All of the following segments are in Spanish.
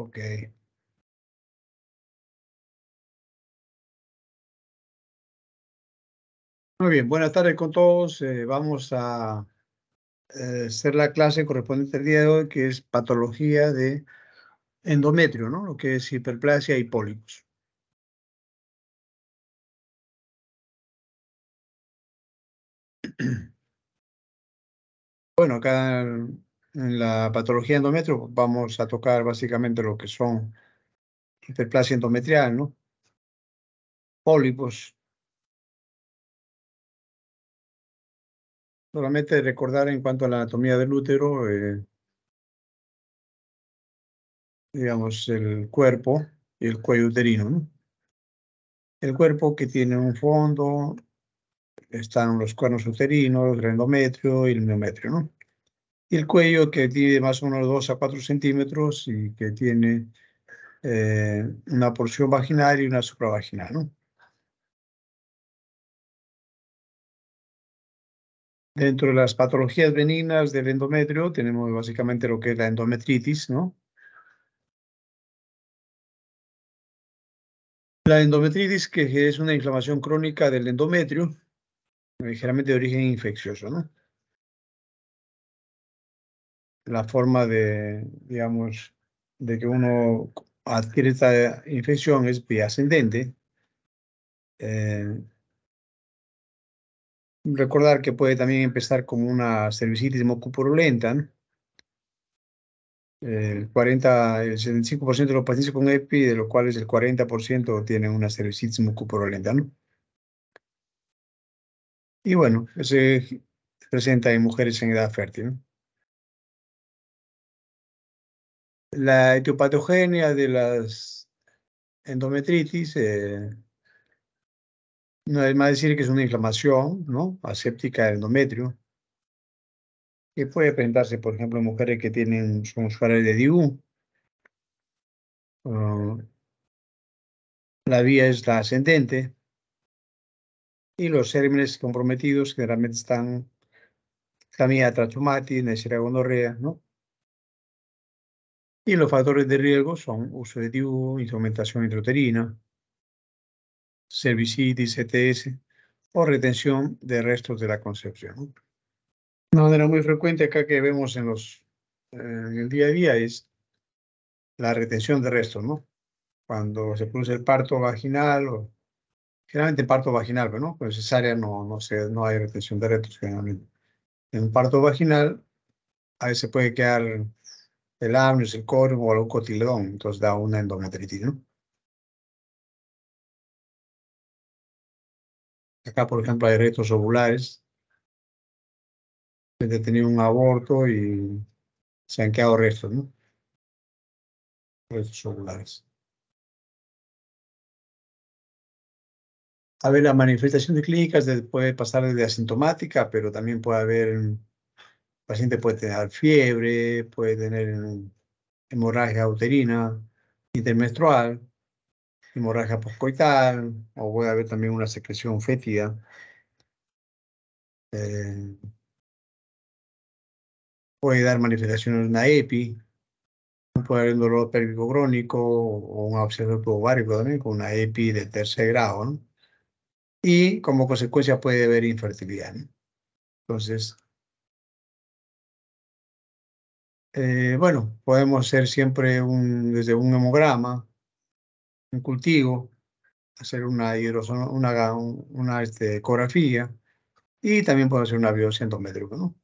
Ok. Muy bien, buenas tardes con todos. Eh, vamos a eh, hacer la clase correspondiente al día de hoy, que es patología de endometrio, ¿no? Lo que es hiperplasia y pólipos. Bueno, acá en la patología endometrio vamos a tocar básicamente lo que son hiperplasia endometrial, ¿no? Pólipos. Solamente recordar en cuanto a la anatomía del útero, eh, digamos, el cuerpo y el cuello uterino, ¿no? El cuerpo que tiene un fondo, están los cuernos uterinos, el endometrio y el miometrio, ¿no? y el cuello que tiene más o menos 2 a 4 centímetros y que tiene eh, una porción vaginal y una supravaginal. ¿no? Dentro de las patologías benignas del endometrio tenemos básicamente lo que es la endometritis, ¿no? La endometritis, que es una inflamación crónica del endometrio, ligeramente de origen infeccioso, ¿no? la forma de, digamos, de que uno adquiere esta infección es vía ascendente. Eh, recordar que puede también empezar como una cervicitis mucopurulenta. El, 40, el 75% de los pacientes con EPI, de los cuales el 40% tienen una cervicitis mucopurulenta. Y bueno, se presenta en mujeres en edad fértil. la etiopatogenia de las endometritis eh, no es más decir que es una inflamación ¿no? aséptica del endometrio, que puede presentarse, por ejemplo, en mujeres que tienen, son usuarias de DIU. Ah, la vía es la ascendente y los gérmenes comprometidos generalmente están también atrachomatis, neisseria ¿no? Y los factores de riesgo son uso de dibujo, instrumentación intrauterina, cervicitis, CTS o retención de restos de la concepción. Una manera muy frecuente acá que vemos en, los, eh, en el día a día es la retención de restos, ¿no? Cuando se produce el parto vaginal, o, generalmente parto vaginal, pero no, cesárea no, no, se, no hay retención de restos en En parto vaginal, a veces puede quedar el amnios, el corvo o el ocotilón, entonces da una endometritis, Acá, por ejemplo, hay retos ovulares. he tenido un aborto y se han quedado restos, ¿no? Restos ovulares. A ver, la manifestación de clínicas puede pasar desde asintomática, pero también puede haber paciente puede tener fiebre, puede tener eh, hemorragia uterina, intermenstrual, hemorragia poscoital, o puede haber también una secreción fétida. Eh, puede dar manifestaciones de una EPI, puede haber un dolor pélvico crónico o un absceso ovárico también con una EPI de tercer grado, Y como consecuencia puede haber infertilidad, Entonces, eh, bueno, podemos hacer siempre un, desde un hemograma, un cultivo, hacer una una, este, ecografía y también puedo hacer una biopsia endométrica. ¿no?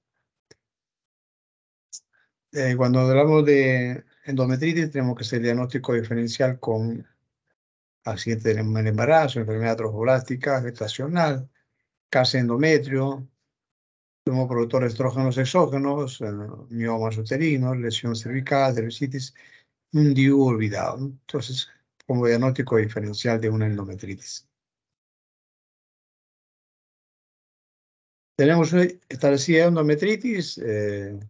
Eh, cuando hablamos de endometritis tenemos que hacer diagnóstico diferencial con tenemos el embarazo, enfermedad trofoblástica, gestacional, cáncer endometrio, como productor de estrógenos exógenos, eh, miomas uterinos, lesión cervical, cervicitis, un DIU olvidado. Entonces, como diagnóstico diferencial de una endometritis. Tenemos establecida endometritis. Eh,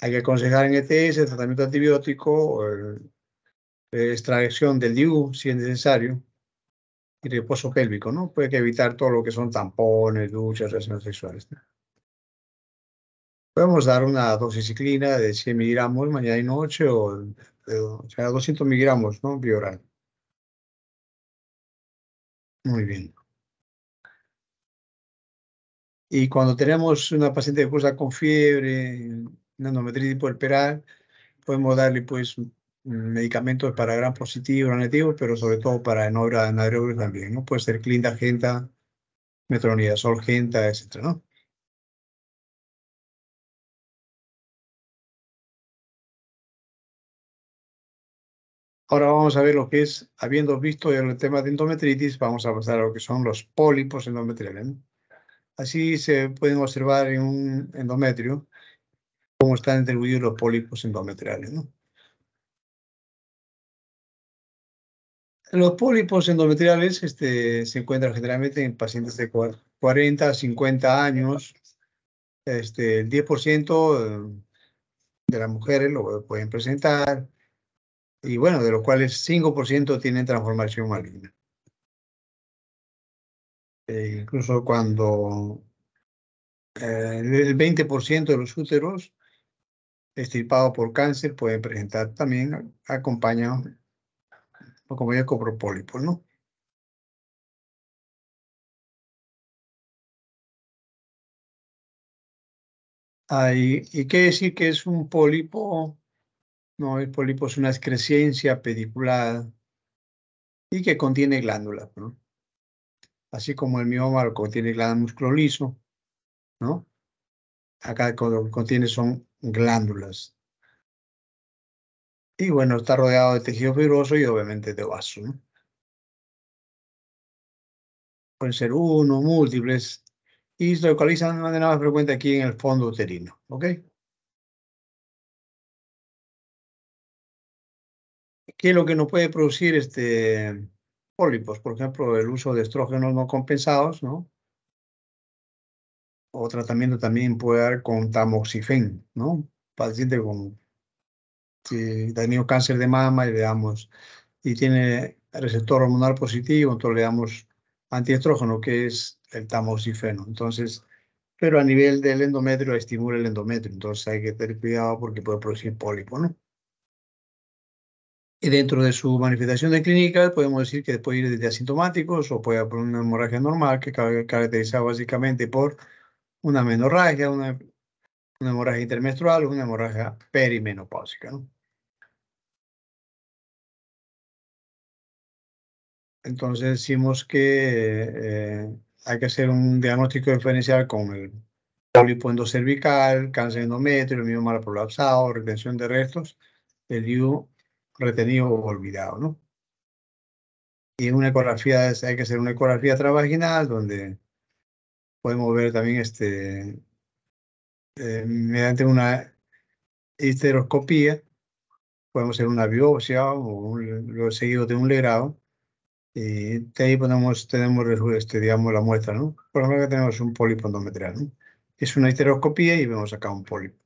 hay que aconsejar en ETS tratamiento antibiótico, eh, extracción del DIU si es necesario, y reposo pélvico, ¿no? Puede que evitar todo lo que son tampones, duchas, relaciones sexuales. Podemos dar una dosis ciclina de 100 miligramos mañana y noche o, o sea, 200 miligramos, ¿no? Bioral. Muy bien. Y cuando tenemos una paciente que cursa con fiebre, el puerperal, podemos darle pues medicamentos para gran positivo, gran negativo, pero sobre todo para de anaerobios también, ¿no? Puede ser clinda, genta, metronidazol, genta, etcétera, ¿no? Ahora vamos a ver lo que es, habiendo visto el tema de endometritis, vamos a pasar a lo que son los pólipos endometriales. ¿no? Así se pueden observar en un endometrio cómo están distribuidos los pólipos endometriales. ¿no? Los pólipos endometriales este, se encuentran generalmente en pacientes de 40 a 50 años. Este, el 10% eh, de las mujeres lo pueden presentar y bueno, de los cuales 5% tienen transformación maligna. E incluso cuando eh, el 20% de los úteros estirpados por cáncer pueden presentar también, acompañan como ya cobro pólipos, pues ¿no? y, qué decir que es un pólipo? No, el pólipo es una excrescencia pediculada y que contiene glándulas, ¿no? Así como el mioma contiene glándulas músculo ¿no? Acá contiene son glándulas. Y bueno, está rodeado de tejido fibroso y obviamente de vaso. ¿no? Pueden ser uno, múltiples, y se localizan de manera más frecuente aquí en el fondo uterino. ¿Ok? ¿Qué es lo que nos puede producir este pólipos? Por ejemplo, el uso de estrógenos no compensados, ¿no? O tratamiento también puede dar con tamoxifén, ¿no? Paciente con si ha tenido cáncer de mama y le y tiene receptor hormonal positivo, entonces le damos antiestrógeno, que es el tamoxifeno. Entonces, pero a nivel del endometrio estimula el endometrio, entonces hay que tener cuidado porque puede producir pólipo, ¿no? Y dentro de su manifestación de clínica, podemos decir que puede ir desde asintomáticos o puede haber una hemorragia normal que caracteriza básicamente por una menorragia, una, una hemorragia intermenstrual o una hemorragia perimenopáusica. ¿no? Entonces decimos que eh, hay que hacer un diagnóstico diferencial con el pólipo endocervical, cáncer endometrio, mioma prolapsado, retención de restos, el retenido o olvidado, ¿no? Y en una ecografía, hay que hacer una ecografía transvaginal donde podemos ver también este, eh, mediante una histeroscopía, podemos hacer una biopsia o lo seguido de un legrado y eh, de ahí podemos tenemos, la muestra, ¿no? Por ejemplo, que tenemos un pólipo endometrial, ¿no? Es una histeroscopía y vemos acá un pólipo.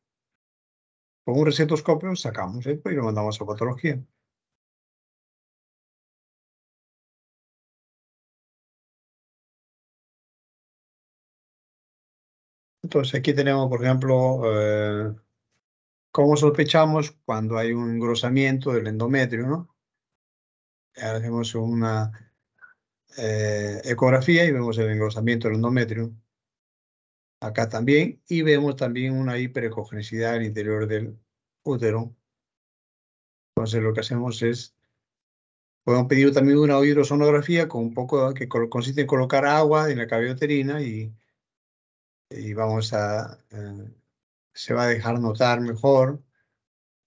Con un resetoscopio sacamos y lo mandamos a patología. Entonces aquí tenemos, por ejemplo, eh, cómo sospechamos cuando hay un engrosamiento del endometrio, ¿no? hacemos una eh, ecografía y vemos el engrosamiento del endometrio. Acá también, y vemos también una hiperecogenicidad el interior del útero. Entonces lo que hacemos es, podemos pedir también una hidrosonografía con un poco, que consiste en colocar agua en la cavidad uterina y, y vamos a, eh, se va a dejar notar mejor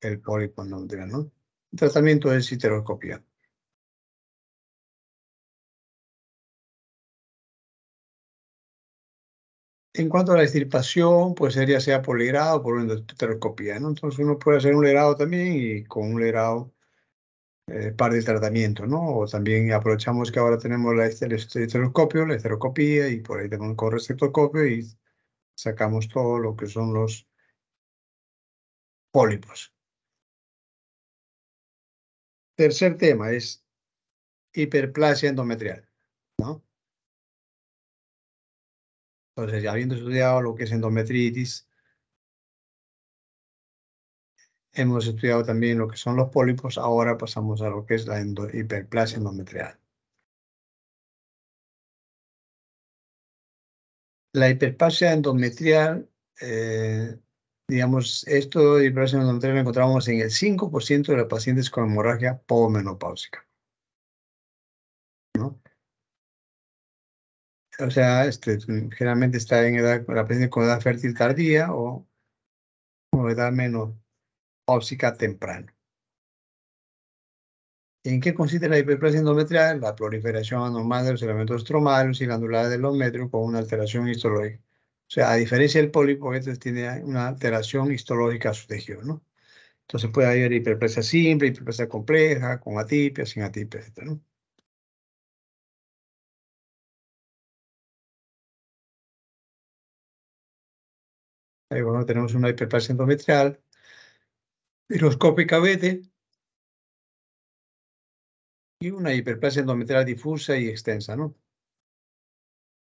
el pólipo endometrial, ¿no? El tratamiento es citeroscopia. En cuanto a la extirpación, pues sería sea por o por endoteloscopía, ¿no? Entonces uno puede hacer un legado también y con un legado eh, par de tratamiento, ¿no? O también aprovechamos que ahora tenemos la este, esteroscopio, la esteroscopía y por ahí tenemos un correceptoscopio y sacamos todo lo que son los pólipos. Tercer tema es hiperplasia endometrial, ¿no? Entonces, ya habiendo estudiado lo que es endometritis, hemos estudiado también lo que son los pólipos, ahora pasamos a lo que es la hiperplasia endometrial. La hiperplasia endometrial, eh, digamos, esto de hiperplasia endometrial lo encontramos en el 5% de los pacientes con hemorragia pomenopáusica. ¿no? o sea, este, generalmente está en edad, la presencia con edad fértil tardía o, o edad menos óptica temprana. ¿En qué consiste la hiperplasia endometrial? La proliferación anormal de los elementos tromarios y glandulares del endometrio con una alteración histológica. O sea, a diferencia del pólipo, este tiene una alteración histológica a su tejido, ¿no? Entonces puede haber hiperplasia simple, hiperplasia compleja, con atipia, sin atipia, etc. ¿no? tenemos una hiperplasia endometrial piroscópicamente y una hiperplasia endometrial difusa y extensa, ¿no?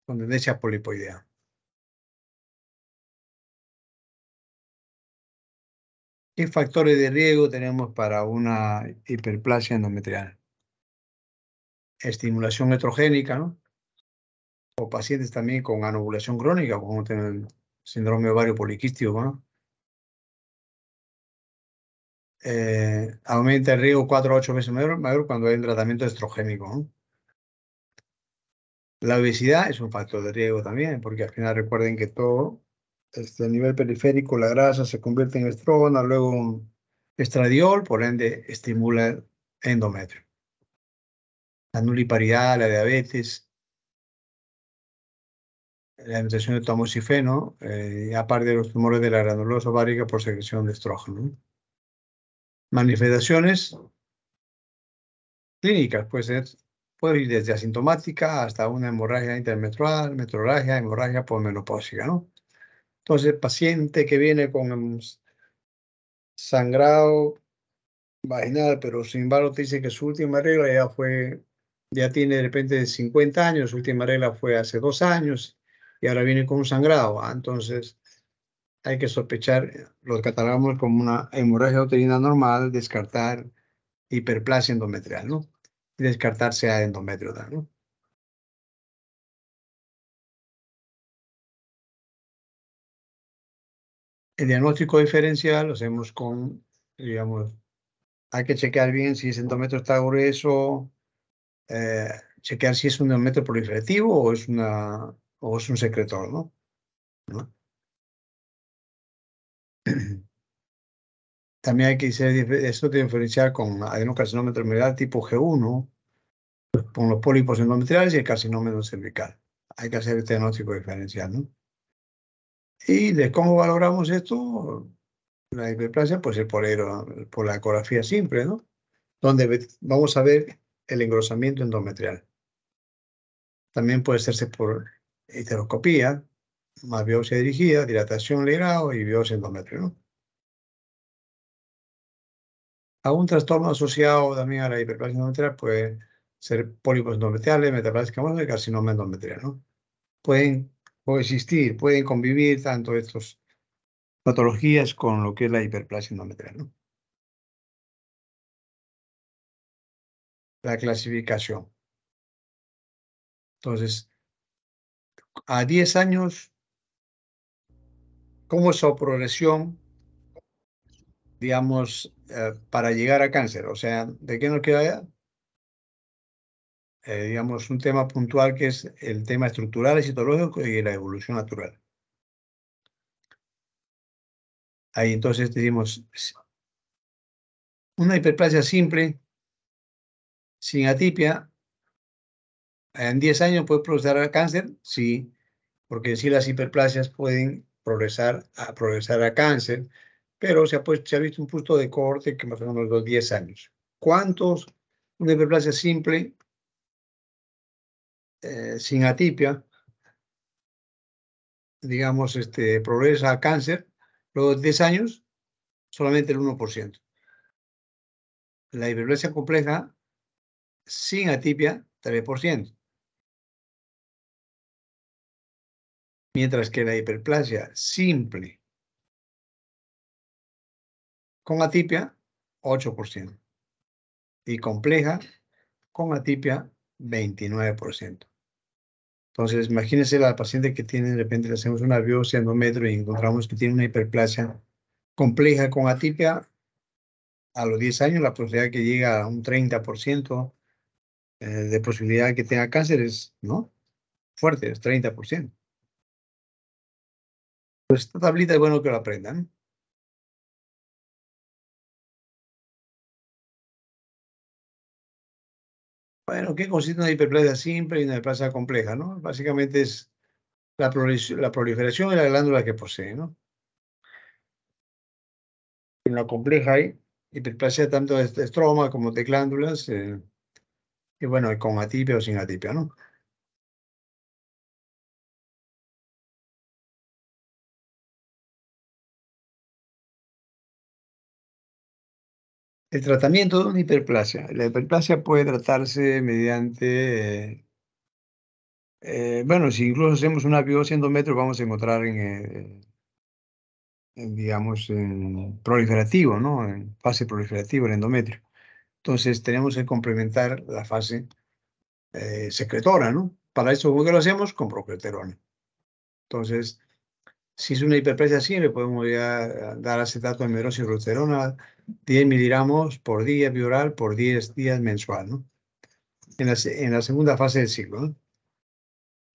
Con tendencia polipoidea. ¿Qué factores de riesgo tenemos para una hiperplasia endometrial? Estimulación heterogénica, ¿no? O pacientes también con anovulación crónica, como síndrome ovario poliquístico, ¿no? Eh, aumenta el riesgo 4 a 8 veces mayor, cuando hay un tratamiento estrogénico. La obesidad es un factor de riesgo también, porque al final recuerden que todo, este, a nivel periférico, la grasa se convierte en estrona, luego en estradiol, por ende estimula el endometrio. La nuliparidad, la diabetes, la imitación de tomosifeno a eh, aparte de los tumores de la granulosa ovárica por secreción de estrógeno. Manifestaciones clínicas, puede ser, puede ir desde asintomática hasta una hemorragia intermenstrual, metrorragia, hemorragia por ¿no? Entonces, paciente que viene con sangrado vaginal, pero sin embargo te dice que su última regla ya fue, ya tiene de repente 50 años, su última regla fue hace dos años, y ahora viene con un sangrado. Ah, entonces, hay que sospechar, lo catalogamos como una hemorragia uterina normal, descartar hiperplasia endometrial, ¿no? Y descartar sea endometriota, ¿no? El diagnóstico diferencial lo hacemos con, digamos, hay que chequear bien si ese endometrio está grueso, eh, chequear si es un endometrio proliferativo o es una o es un secretor, ¿no? ¿No? También hay que esto tiene diferenciar con adenocarcinoma endometrial tipo G1, pues, con los pólipos endometriales y el carcinómetro cervical. Hay que hacer este diagnóstico diferencial, ¿no? Y de cómo valoramos esto, la hiperplasia, pues por, por la ecografía simple, ¿no? Donde vamos a ver el engrosamiento endometrial. También puede hacerse por histeroscopía, más biopsia dirigida, dilatación ligado y biopsia endometrial. ¿no? Algún trastorno asociado también a la hiperplasia endometrial puede ser pólipos endometriales, metaplasia y carcinoma endometrial. Pueden coexistir, pueden convivir tanto estas patologías con lo que es la hiperplasia endometrial. La clasificación. Entonces, a 10 años, cómo es su progresión, digamos, eh, para llegar a cáncer. O sea, ¿de qué nos queda ya? Eh, digamos, un tema puntual que es el tema estructural, citológico y la evolución natural. Ahí entonces tenemos una hiperplasia simple, sin atipia, ¿En 10 años puede progresar al cáncer? Sí, porque sí las hiperplasias pueden progresar a, progresar a cáncer, pero se ha, pues, visto un punto de corte que más o menos los 10 años. ¿Cuántos? Una hiperplasia simple, eh, sin atipia, digamos, este, progresa a cáncer, los 10 años, solamente el 1%. La hiperplasia compleja sin atipia, 3%. mientras que la hiperplasia simple con atipia, 8%. Y compleja con atipia, 29%. Entonces, imagínense la paciente que tiene, de repente le hacemos una biopsia endometrio y encontramos que tiene una hiperplasia compleja con atipia. A los 10 años, la posibilidad que llega a un 30% eh, de posibilidad que tenga cáncer es, ¿no? Fuerte, es 30%. Pues esta tablita es bueno que la aprendan. Bueno, ¿qué consiste una hiperplasia simple y una hiperplasia compleja? ¿no? Básicamente es la, proliferación de la glándula que posee. ¿no? En la compleja hay hiperplasia tanto de estroma como de glándulas, eh, y bueno, con atipia o sin atipia. ¿no? El tratamiento de una hiperplasia. La hiperplasia puede tratarse mediante, eh, bueno, si incluso hacemos una biopsia endometrio, vamos a encontrar eh, en, digamos, en proliferativo, ¿no? En fase proliferativa el endometrio. Entonces tenemos que complementar la fase eh, secretora, ¿no? Para eso, ¿qué lo hacemos? Con procreterona. Entonces, si es una hiperplasia simple, podemos dar acetato de glucerona 10 miligramos por día bioral por 10 días mensual, ¿no? En la, segunda fase del ciclo,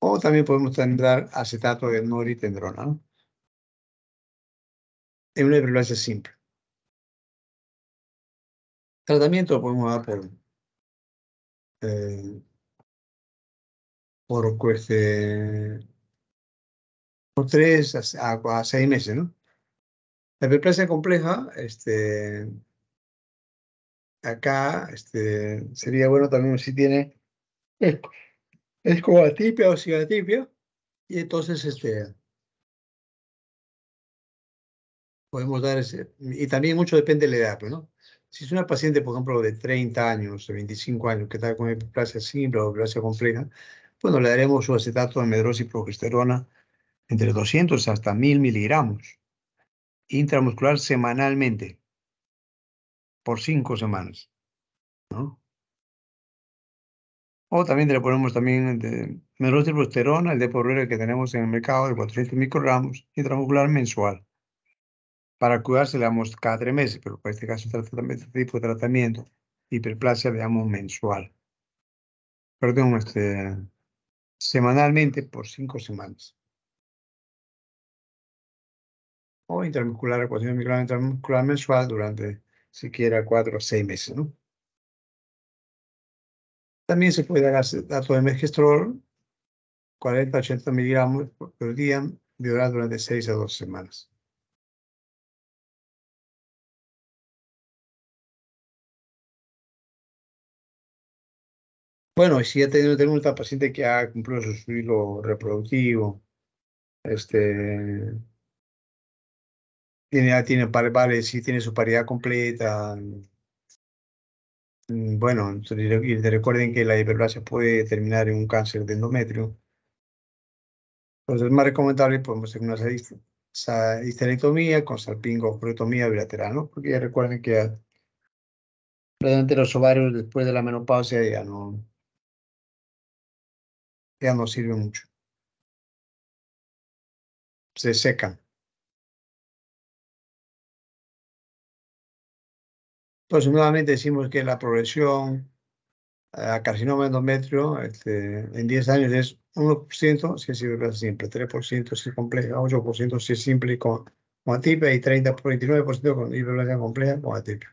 O también podemos dar acetato de noritendrona, ¿no? En una hiperplasia simple. Tratamiento podemos dar por, eh, por eh, por tres a, 6 meses, ¿no? La hiperplasia compleja, este, acá este, sería bueno también si tiene escobatipia o cigatipia, y entonces este, podemos dar ese, y también mucho depende de la edad, ¿no? Si es una paciente, por ejemplo, de 30 años, de 25 años, que está con hiperplasia simple o hiperplasia compleja, bueno, le daremos su acetato, de amedrosis, progesterona, entre 200 hasta 1000 miligramos intramuscular semanalmente por cinco semanas. O también le ponemos también de eh, el de que tenemos en el mercado de 400 microgramos intramuscular mensual para cuidarse le damos cada tres meses, pero para este caso este tipo de tratamiento, hiperplasia le damos mensual. Perdón, este, semanalmente por cinco semanas. o intramuscular, ecuación microbiana intramuscular mensual durante siquiera 4 o 6 meses. ¿no? También se puede dar dato de megestrol, 40-80 a miligramos por día, durar durante 6 a 12 semanas. Bueno, y si ya tenemos, tenemos un paciente que ha cumplido su ciclo reproductivo, este, tiene, ah, tiene vale, tiene su paridad completa. Mm, bueno, y recuerden que la hiperplasia puede terminar en un cáncer de endometrio. Entonces, es más recomendable, podemos hacer una histerectomía con salpingo protomía bilateral, ¿no? Porque ya recuerden que durante los ovarios, después de la menopausia, ya no, ya no sirve mucho. Se secan. Entonces, pues nuevamente decimos que la progresión a carcinoma endometrio este, en 10 años es 1% si es simple, 3% si es compleja, 8% si es simple con, con atipia y 30, 29% con hiperplasia compleja con atipia.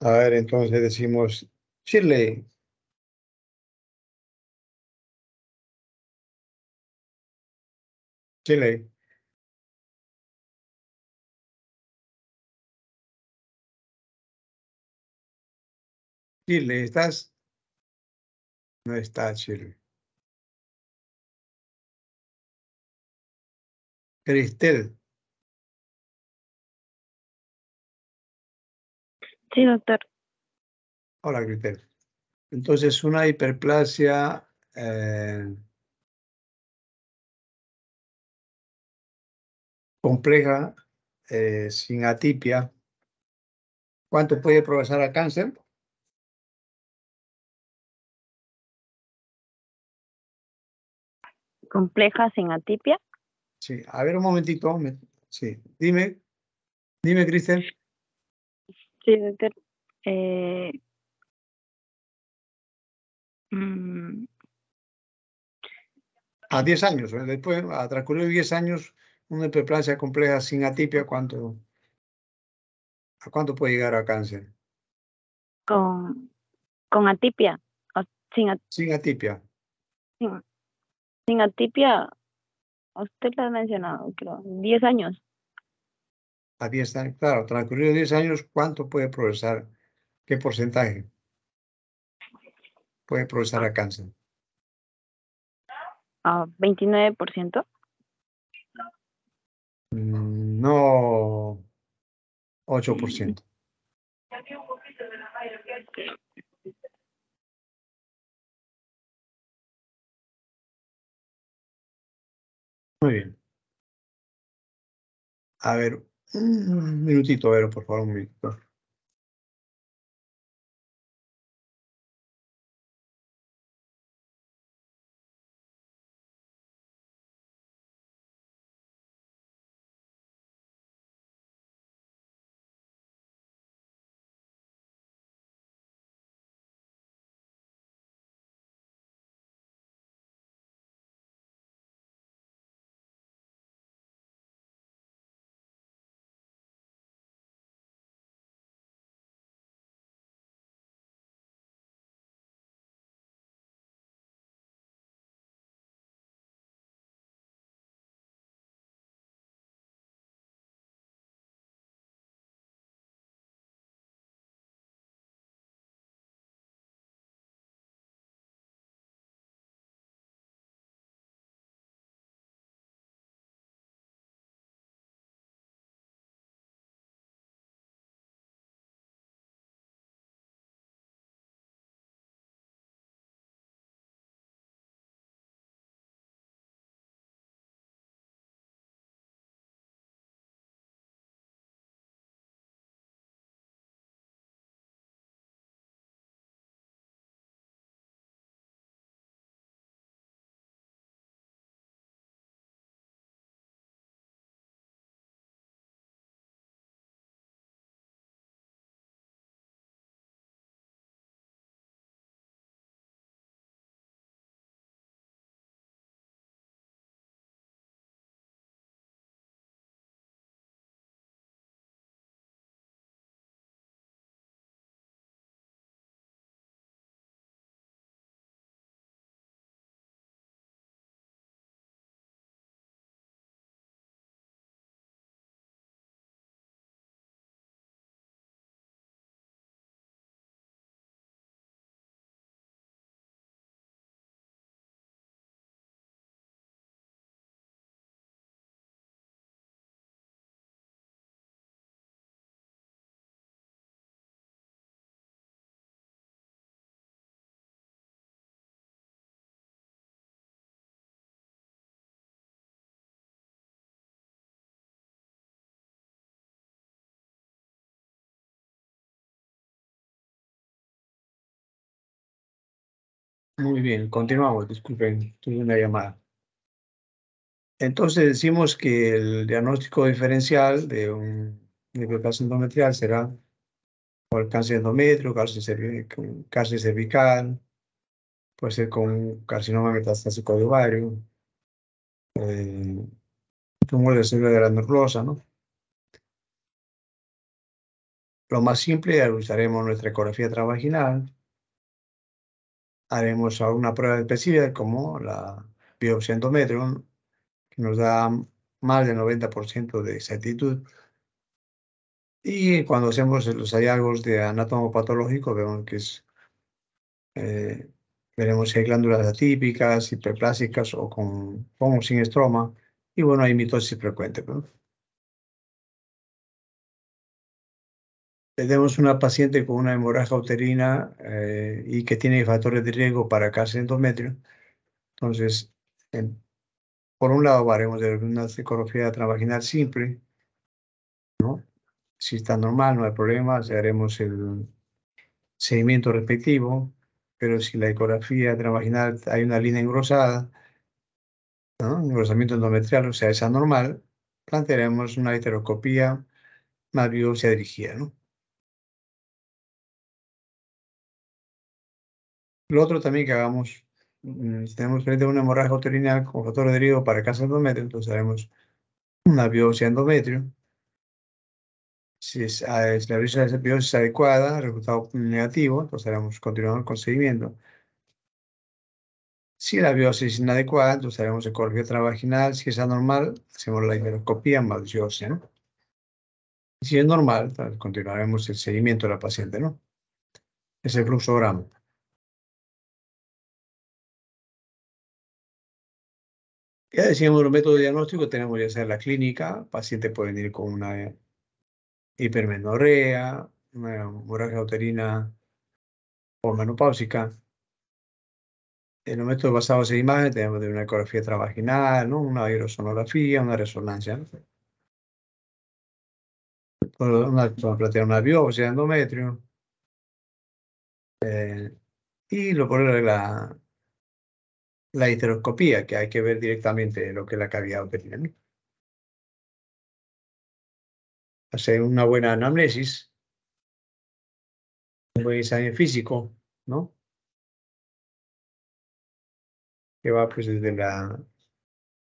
A ver, entonces decimos, Chile. Chile. Chile, ¿estás? No está Chile. Cristel. Sí, doctor. Hola, Cristel. Entonces, una hiperplasia eh, compleja, eh, sin atipia, ¿cuánto puede progresar a cáncer? ¿Compleja sin atipia? Sí, a ver un momentito. sí, dime, dime, Cristel. Sí, doctor. Eh, mm. a 10 años, ¿eh? después, a transcurrir 10 años, una hiperplasia compleja sin atipia, ¿cuánto, ¿a cuánto puede llegar a cáncer? Con, con atipia, o sin, atipia. Sin atipia. Sin Atipia, usted lo ha mencionado, creo, 10 años. A 10 años, claro, Transcurrido 10 años, ¿cuánto puede progresar? ¿Qué porcentaje puede progresar a cáncer? A 29%. Mm, no, 8%. Muy bien. A ver, un minutito, a ver, por favor, un minutito. Muy bien, continuamos, disculpen, tuve una llamada. Entonces decimos que el diagnóstico diferencial de un nivel endometrial será por cáncer endometrio, cáncer, cervical, cáncer cervical, puede ser con carcinoma metastásico de ovario, eh, tumor de célula de la ¿no? Lo más simple, usaremos nuestra ecografía transvaginal, haremos alguna prueba específica como la biopsia que nos da más del 90% de exactitud. Y cuando hacemos los hallazgos de anatomopatológico patológico, vemos que es, eh, veremos si hay glándulas atípicas, hiperplásicas o con, o sin estroma. Y bueno, hay mitosis frecuente. tenemos una paciente con una hemorragia uterina eh, y que tiene factores de riesgo para cáncer endometrio. Entonces, por un lado, haremos una ecografía transvaginal simple, Si está normal, no hay problema, haremos el seguimiento respectivo, pero si la ecografía transvaginal hay una línea engrosada, engrosamiento endometrial, o sea, es anormal, plantearemos una heteroscopía más biopsia dirigida, ¿no? Lo otro también que hagamos, eh, si tenemos frente a una hemorragia uterina con factor riesgo para cáncer endometrio, entonces haremos una biopsia endometrio. Si es, ah, la biopsia es adecuada, resultado negativo, entonces haremos continuar con seguimiento. Si la biopsia es inadecuada, entonces haremos ecología transvaginal. Si es anormal, hacemos la hidroscopía más biopsia, Si es normal, continuaremos el seguimiento de la paciente, ¿no? Es el fluxograma. Ya decíamos los métodos de diagnóstico, tenemos ya sea la clínica, paciente puede venir con una hipermenorrea, una hemorragia uterina o menopáusica. En los métodos basados en imágenes tenemos de una ecografía travaginal, una aerosonografía, una resonancia. Una, plantear una biopsia endometrio. Eh, y lo en la, la hidroscopía, que hay que ver directamente lo que la cavidad uterina. Hacer una buena anamnesis, un buen examen físico, ¿no? Que va pues desde la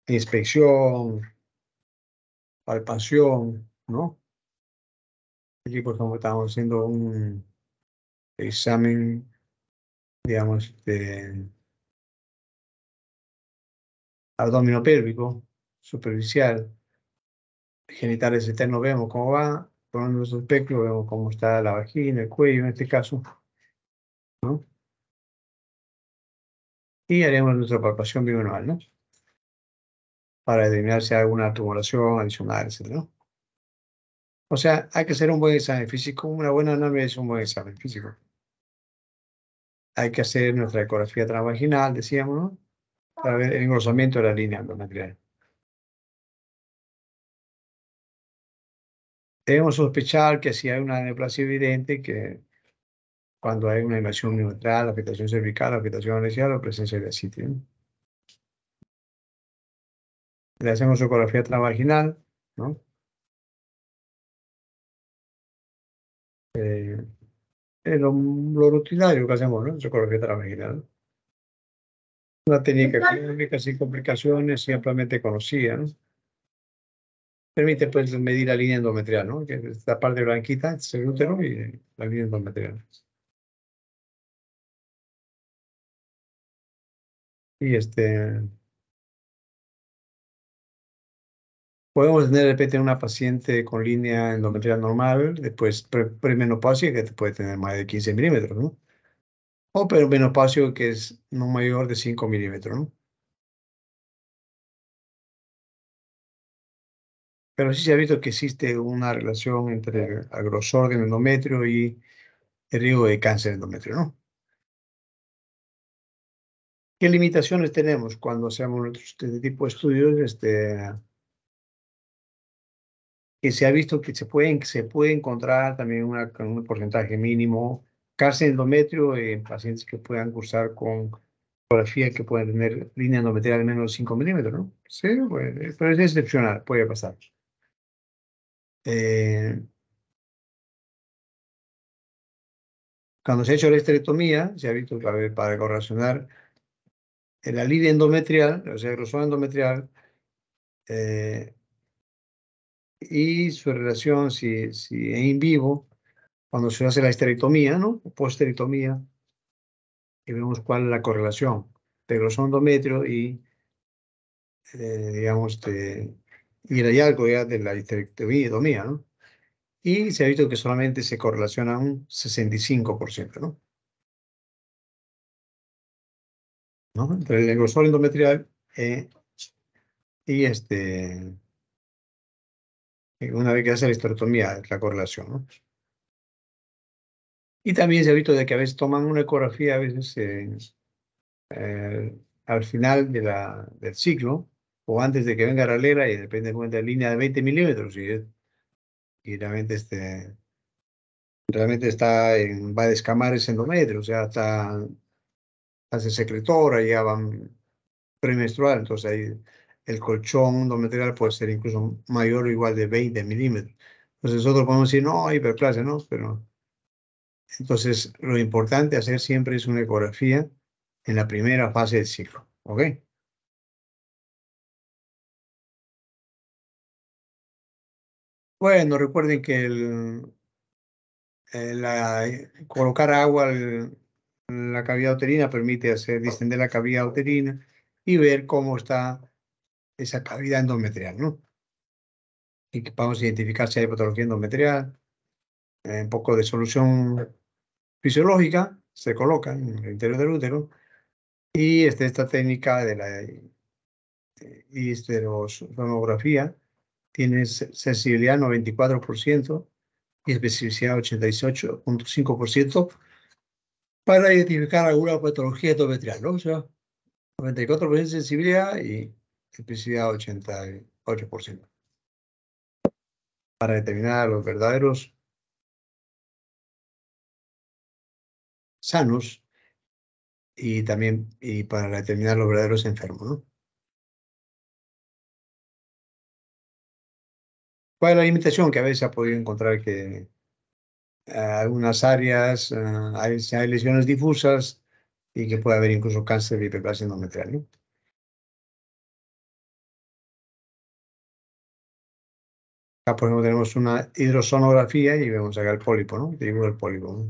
inspección, palpación, ¿no? Aquí, por pues, ejemplo, estamos haciendo un examen, digamos, de abdomen pélvico, superficial, genitales externos vemos cómo va, ponemos nuestro espectro vemos cómo está la vagina, el cuello en este caso. ¿no? Y haremos nuestra palpación bimanual, ¿no? Para determinar si hay alguna tumoración adicional, etc. O sea, hay que hacer un buen examen físico, una buena análisis es un buen examen físico. Hay que hacer nuestra ecografía transvaginal, decíamos, ¿no? ver el engrosamiento de la línea endometriales. Debemos sospechar que si hay una neoplasia evidente, que cuando hay una invasión neutral, afectación cervical, afectación anexial, o presencia de sitio. Le hacemos ecografía transvaginal, ¿no? Eh, es lo, lo, rutinario que hacemos, ¿no? Ecografía transvaginal. Una técnica clínica sin complicaciones simplemente ampliamente conocida. ¿no? Permite pues, medir la línea endometrial, ¿no? que parte blanquita es el útero y la línea endometrial. Y este, Podemos tener de repente una paciente con línea endometrial normal, después premenopausia, que puede tener más de 15 milímetros, ¿no? o oh, pero pasivo que es no mayor de 5 milímetros, ¿no? Pero sí se ha visto que existe una relación entre el, grosor del endometrio y el riesgo de cáncer endometrio, ¿no? ¿Qué limitaciones tenemos cuando hacemos este tipo de estudios? Este, que se ha visto que se, pueden, se puede encontrar también una, un porcentaje mínimo cáncer endometrio en pacientes que puedan cursar con fotografía que pueden tener línea endometrial de menos de 5 milímetros, ¿no? Sí, pero es excepcional, puede pasar. Eh, cuando se ha hecho la esterectomía, se ha visto para, para correlacionar la línea endometrial, o sea, el grosor endometrial, eh, y su relación, si, si en vivo, cuando se hace la histerectomía, ¿no? O y vemos cuál es la correlación de los endometrio y, eh, digamos, de, este, y el hallazgo ya de la histerectomía, ¿no? Y se ha visto que solamente se correlaciona un 65%, ¿no? ¿no? Entre el grosor endometrial eh, y este, una vez que hace la histerectomía, la correlación, ¿no? Y también se ha visto de que a veces toman una ecografía, a veces eh, eh, al final de la, del ciclo o antes de que venga la lera y depende de la línea de 20 milímetros y, y realmente, este, realmente está en, va a descamar ese endometrio, o sea, está, hace secretora, ya van premenstrual, entonces ahí el colchón endometrial puede ser incluso mayor o igual de 20 milímetros. Entonces nosotros podemos decir, no, hiperplasia, no, pero entonces, lo importante hacer siempre es una ecografía en la primera fase del ciclo. ¿Ok? Bueno, recuerden que el, eh, la, colocar agua en la cavidad uterina permite hacer distender la cavidad uterina y ver cómo está esa cavidad endometrial, ¿no? Y que podamos identificar si hay patología endometrial, eh, un poco de solución fisiológica, se coloca en el interior del útero y este, esta técnica de la histerosomografía tiene sensibilidad 94% y especificidad 88.5% para identificar alguna patología endometrial, ¿no? O sea, 94% de sensibilidad y especificidad 88% para determinar los verdaderos sanos y también y para determinar los verdaderos enfermos. ¿no? ¿Cuál es la limitación que a veces ha podido encontrar que en ah, algunas áreas ah, hay, lesiones difusas y que puede haber incluso cáncer de hiperplasia endometrial? ¿no? Acá, por ejemplo, tenemos una hidrosonografía y vemos acá el pólipo, ¿no? el pólipo.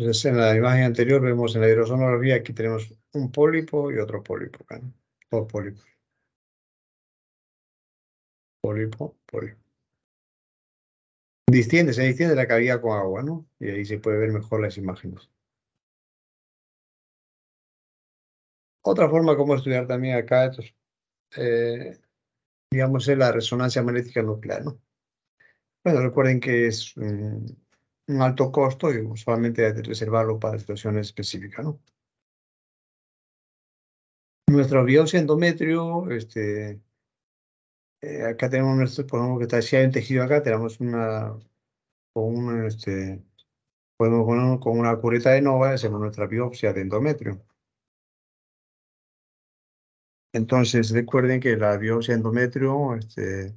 Entonces en la imagen anterior vemos en la hidrosonografía, aquí tenemos un pólipo y otro pólipo, ¿no? dos pólipos. Pólipo, pólipo. Distiende, se distiende la cavidad con agua, ¿no? Y ahí se puede ver mejor las imágenes. Otra forma como estudiar también acá, estos, eh, digamos, es la resonancia magnética nuclear, ¿no? Bueno, recuerden que es un alto costo y solamente usualmente reservarlo para situaciones específicas, ¿no? Nuestra biopsia endometrio, este, eh, acá tenemos nuestro, ponemos que está si hay un tejido acá, tenemos una, o un, este, podemos con una cureta de nova, hacemos nuestra biopsia de endometrio. Entonces, recuerden que la biopsia endometrio, este,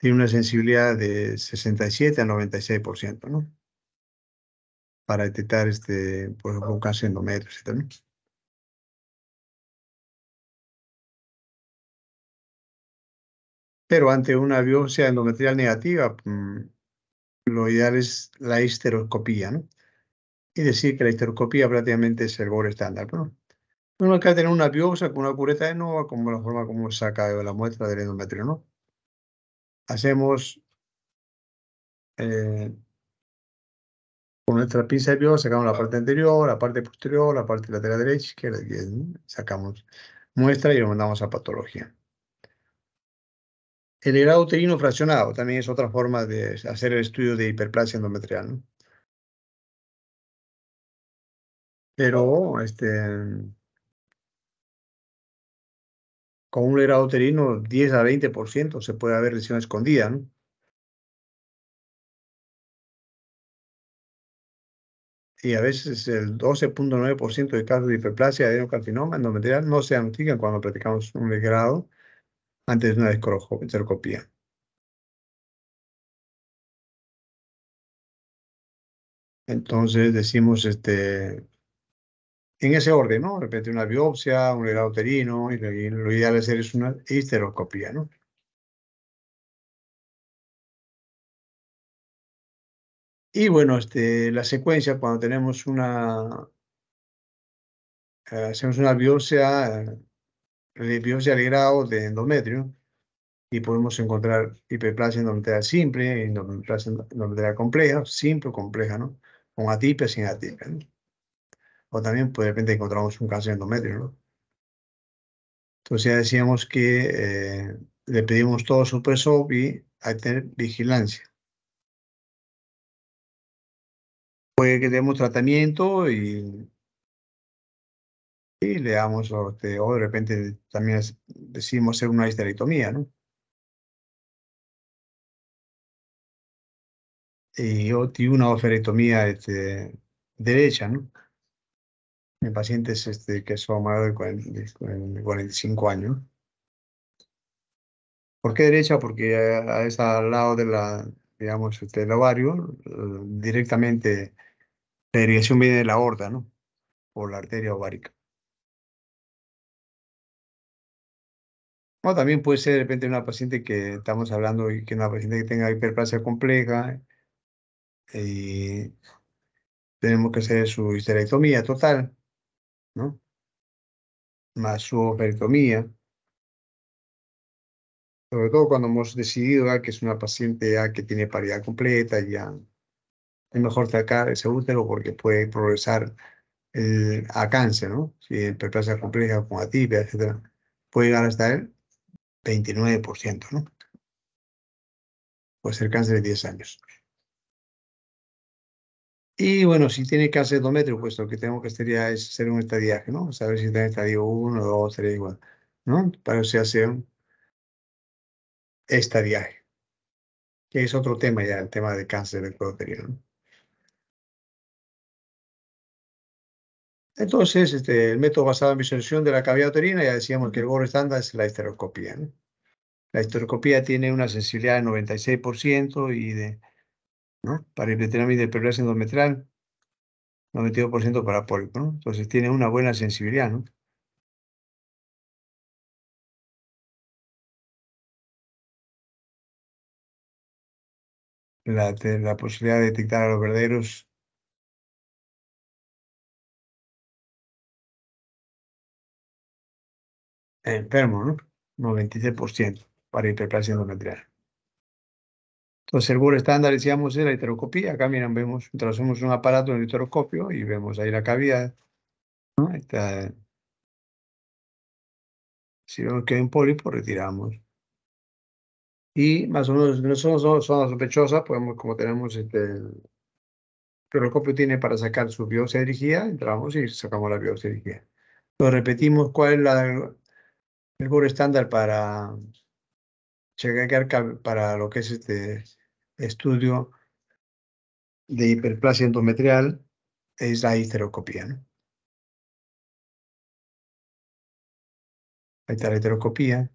tiene una sensibilidad de 67 a 96%, ¿no? Para detectar este, por ejemplo, un cáncer endometrio, etcétera. Pero ante una biopsia endometrial negativa, mm, lo ideal es la histeroscopía, ¿no? Y decir que la histeroscopía prácticamente es el gold estándar, ¿no? Uno que tener una biopsia con una pureza de nova, como la forma como saca la muestra del endometrio, ¿no? hacemos eh, con nuestra pinza de sacamos la parte anterior, la parte posterior, la parte lateral derecha, izquierda, sacamos muestra y lo mandamos a patología. El grado uterino fraccionado también es otra forma de hacer el estudio de hiperplasia endometrial. Pero este, con un legrado uterino 10 a 20% se puede haber lesión escondida, Y a veces el 12.9% de casos de hiperplasia de adenocarcinoma endometrial no se notifican cuando practicamos un legrado antes de una escorocopía. Entonces decimos, este, en ese orden, ¿no? De repente una biopsia, un grado uterino, y lo, ideal es hacer es una histeroscopia, ¿no? Y bueno, este, la secuencia, cuando tenemos una, eh, hacemos una biopsia, eh, biopsia de grado de endometrio, y podemos encontrar hiperplasia endometrial simple, endometrial compleja, simple o compleja, ¿no? Con atipia, sin atipia, ¿no? o también pues, de repente encontramos un cáncer endometrio. ¿no? Entonces ya decíamos que eh, le pedimos todo su preso y hay que tener vigilancia. Puede que le demos tratamiento y, y le damos o de repente también decimos hacer una histerectomía, ¿no? Y, una oferectomía este, derecha, ¿no? en pacientes este, que son mayores de 45 años. ¿Por qué derecha? Porque a, es al lado de la, digamos, este, del ovario, eh, directamente la irrigación viene de la aorta, ¿no? Por la arteria ovárica. también puede ser de repente una paciente que estamos hablando y que una paciente que tenga hiperplasia compleja y eh, tenemos que hacer su histerectomía total. ¿no? Más su operitomía, Sobre todo cuando hemos decidido que es una paciente que tiene paridad completa ya es mejor sacar ese útero porque puede progresar a cáncer, ¿no? Si en perplasia compleja con atipia, etcétera, puede llegar hasta el 29%, ¿no? Puede ser cáncer de 10 años. Y bueno, si tiene cáncer endométrico, pues lo que tenemos que sería es hacer un estadiaje, ¿no? Saber si está en estadio 1, 2, 3, igual, ¿no? Para eso se hace un estadiaje, que es otro tema ya, el tema de cáncer del cuerpo Entonces, este, el método basado en visualización de la cavidad uterina, ya decíamos que el gorro estándar es la histeroscopía. La histeroscopía tiene una sensibilidad del 96% y de ¿no? de hiperplasia endometral, 92% para pólipo, Entonces tiene una buena sensibilidad, ¿no? La, la posibilidad de detectar a los verdaderos enfermos, ¿no? ciento para hiperplasia endometrial. Entonces el buro estándar, decíamos, es la heteroscopía. Acá, miran vemos, trazamos un aparato en el heteroscopio y vemos ahí la cavidad. ¿no? Está, si vemos que hay un pólipo, pues retiramos. Y más o menos, no son, zonas sospechosas, podemos, como tenemos este, el heteroscopio tiene para sacar su biopsia dirigida, entramos y sacamos la biopsia dirigida. Entonces repetimos cuál es la, el buro estándar para para lo que es este estudio de hiperplasia endometrial es la histerocopía. ¿no? Ahí está la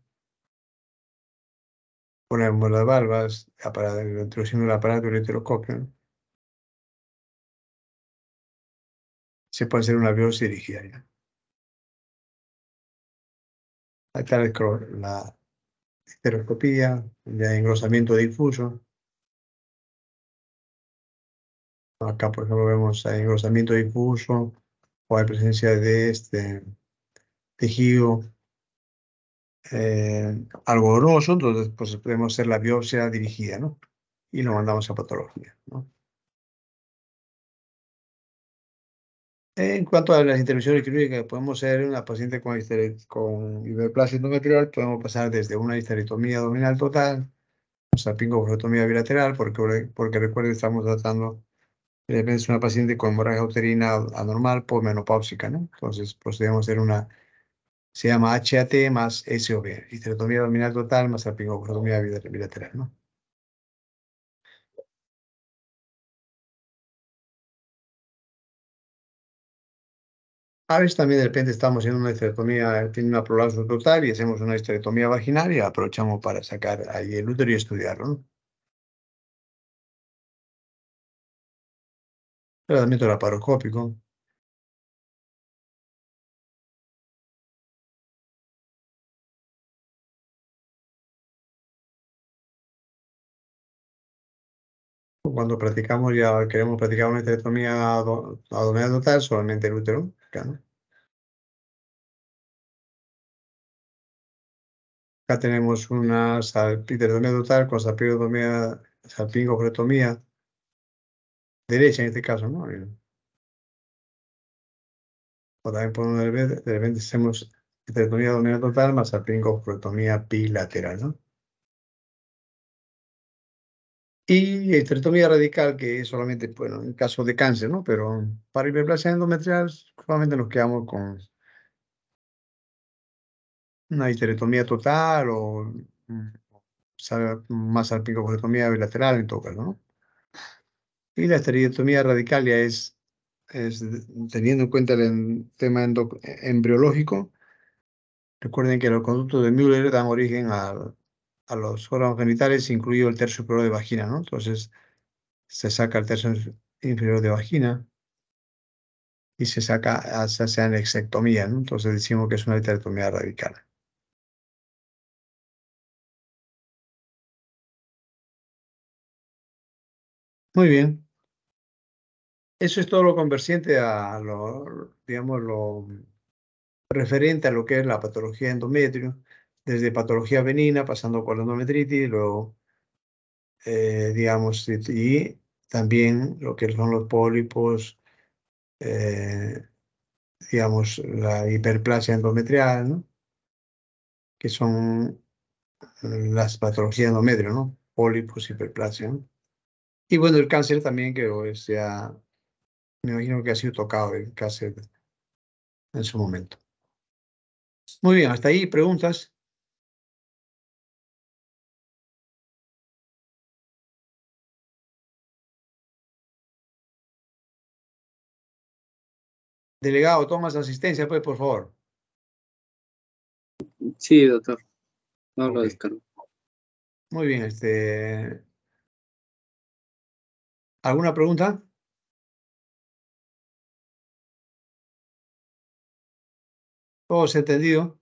Ponemos las valvas, introduciendo el aparato de la Se puede hacer una biopsia dirigida. Hay Ahí está la histeroscopía, de engrosamiento difuso. Acá, por ejemplo, vemos engrosamiento difuso o hay presencia de este tejido eh, algodonoso, entonces pues podemos hacer la biopsia dirigida, ¿no? Y lo mandamos a patología, ¿no? En cuanto a las intervenciones quirúrgicas podemos hacer una paciente con, con hiperplasia endometrial, podemos pasar desde una histerectomía abdominal total, o sea, bilateral, porque, porque recuerden, estamos tratando es una paciente con hemorragia uterina anormal postmenopáusica, pues ¿no? Entonces procedemos pues, a hacer una, se llama HAT más SOB, histerectomía abdominal total más apicocordomía bilateral, ¿no? A veces también de repente estamos haciendo una histerectomía, tiene una prolapso total y hacemos una histerectomía vaginal y aprovechamos para sacar ahí el útero y estudiarlo, ¿no? Tratamiento laparoscópico. Cuando practicamos ya queremos practicar una esterectomía abdominal total, solamente el útero. Acá tenemos una con salpingocoretomía derecha en este caso, ¿no? O también podemos de repente, de repente hacemos heterotomía dominante total más apringo bilateral, ¿no? Y estereotomía radical, que es solamente, bueno, en caso de cáncer, ¿no? Pero para hiperplasia endometrial solamente nos quedamos con una histerectomía total o, mm, más salpingocolectomía bilateral en todo caso, ¿no? Y la estereotomía radical ya es, teniendo en cuenta el tema e, embriológico. Recuerden que los conductos de Müller dan origen a, los órganos genitales, incluido el tercio superior de vagina, ¿no? Entonces se saca el tercio inferior de vagina y se saca, se hace anexectomía, ¿no? Entonces decimos que es una estereotomía radical. Muy bien. Eso es todo lo conversiente a lo, digamos, lo referente a lo que es la patología endometrio, desde patología venina pasando por la endometritis, luego, eh, digamos, y también lo que son los pólipos, eh, digamos, la hiperplasia endometrial, que son las patologías endometrio, ¿no? pólipos, hiperplasia. Y bueno, el cáncer también, que se sea me imagino que ha sido tocado el cassette en su momento. Muy bien, hasta ahí preguntas. Delegado, tomas asistencia, pues, por favor. Sí, doctor. No lo descargo. Muy bien, este. ¿Alguna pregunta? ¿Todos oh, entendido?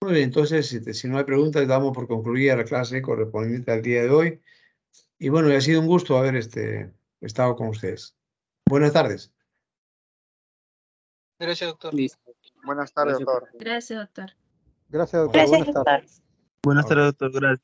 Muy bien, entonces, este, si, no hay preguntas, damos por concluida la clase correspondiente al día de hoy. Y bueno, ha sido un gusto haber este, estado con ustedes. Buenas tardes. Gracias, doctor. Buenas tardes, doctor. Gracias, doctor. Gracias, doctor. doctor. Buenas tardes, doctor. Gracias.